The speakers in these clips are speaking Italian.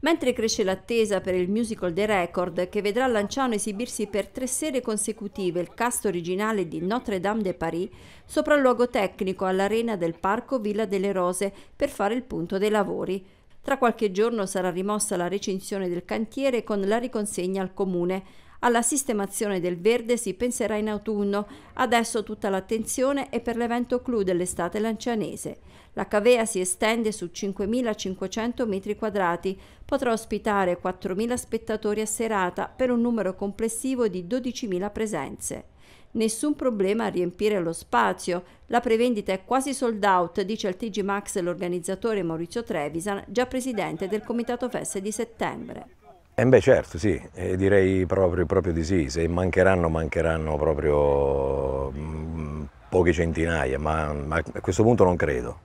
Mentre cresce l'attesa per il musical The Record, che vedrà Lanciano esibirsi per tre sere consecutive il cast originale di Notre Dame de Paris, sopralluogo tecnico all'arena del Parco Villa delle Rose per fare il punto dei lavori. Tra qualche giorno sarà rimossa la recinzione del cantiere con la riconsegna al comune. Alla sistemazione del verde si penserà in autunno, adesso tutta l'attenzione è per l'evento clou dell'estate lancianese. La cavea si estende su 5.500 metri quadrati, potrà ospitare 4.000 spettatori a serata per un numero complessivo di 12.000 presenze. Nessun problema a riempire lo spazio, la prevendita è quasi sold out, dice al TG Max l'organizzatore Maurizio Trevisan, già presidente del Comitato Feste di settembre. Eh beh certo, sì, eh, direi proprio, proprio, di sì, se mancheranno mancheranno proprio mm, poche centinaia, ma, ma, a questo punto non credo,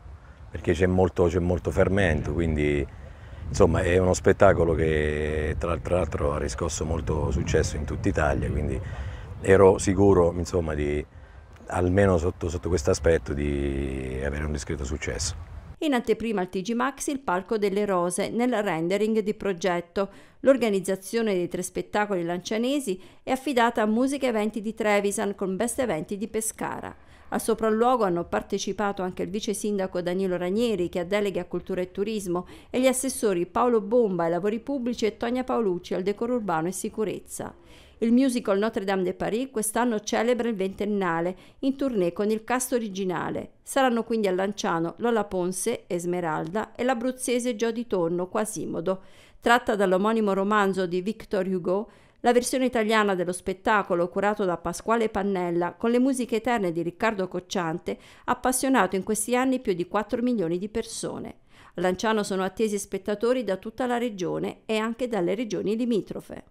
perché c'è molto, molto, fermento, quindi insomma è uno spettacolo che tra, tra l'altro ha riscosso molto successo in tutta Italia, quindi ero sicuro insomma, di, almeno sotto, sotto questo aspetto di avere un discreto successo in anteprima al TG Max il Parco delle Rose nel rendering di progetto. L'organizzazione dei tre spettacoli lancianesi è affidata a Musica Eventi di Trevisan con Best Eventi di Pescara. Al sopralluogo hanno partecipato anche il vice sindaco Danilo Ranieri, che ha deleghe a cultura e turismo, e gli assessori Paolo Bomba ai lavori pubblici e Tonia Paolucci al decoro urbano e sicurezza. Il musical Notre Dame de Paris quest'anno celebra il ventennale in tournée con il cast originale. Saranno quindi a Lanciano Lola Ponse, Esmeralda e l'abruzzese Gio di Tonno, Quasimodo. Tratta dall'omonimo romanzo di Victor Hugo, la versione italiana dello spettacolo curato da Pasquale Pannella con le musiche eterne di Riccardo Cocciante, ha appassionato in questi anni più di 4 milioni di persone. A Lanciano sono attesi spettatori da tutta la regione e anche dalle regioni limitrofe.